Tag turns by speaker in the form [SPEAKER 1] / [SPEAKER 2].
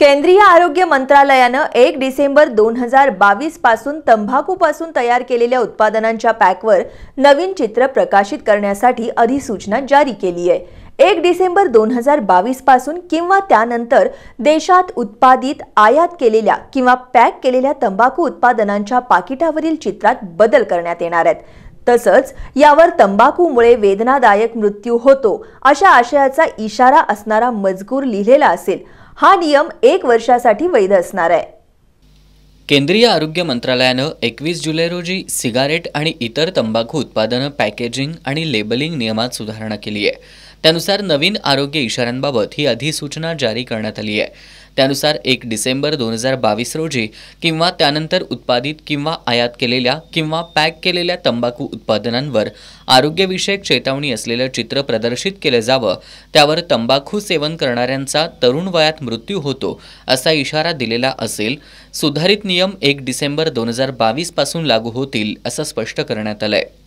[SPEAKER 1] केंद्रीय आरोग्य मंत्रालयानं एक डिसेंबर दोन हजार बावीस पासून तंबाखूपासून तयार केलेल्या उत्पादनांच्या पॅकवर नवीन चित्र प्रकाशित करण्यासाठी अधिसूचना जारी केली आहे एक डिसेंबर दोन हजार बावीस पासून किंवा त्यानंतर देशात उत्पादित आयात केलेल्या किंवा पॅक केलेल्या तंबाखू उत्पादनांच्या पाकिटावरील चित्रात बदल करण्यात येणार आहेत तसंच यावर तंबाखूमुळे वेदनादायक मृत्यू होतो अशा आशयाचा इशारा असणारा मजकूर लिहिलेला असेल हा नियम एक वर्षासाठी वैध असणार आहे
[SPEAKER 2] केंद्रीय आरोग्य मंत्रालयानं एकवीस जुलै रोजी सिगारेट आणि इतर तंबाखू उत्पादनं पॅकेजिंग आणि लेबलिंग नियमात सुधारणा केली आहे त्यानुसार नवीन आरोग्य इशाऱ्यांबाबत ही अधिसूचना जारी करण्यात आली आहे त्यानुसार एक डिसेंबर दोन हजार बावीस रोजी किंवा त्यानंतर उत्पादित किंवा आयात केलेल्या किंवा पॅक केलेल्या तंबाखू उत्पादनांवर आरोग्यविषयक चेतावणी असलेलं चित्र प्रदर्शित केलं जावं त्यावर तंबाखू सेवन करणाऱ्यांचा तरुण वयात मृत्यू होतो असा इशारा दिलेला असेल सुधारित नियम एक डिसेंबर दोन हजार बावीसपासून लागू होतील असं स्पष्ट करण्यात आलं आहे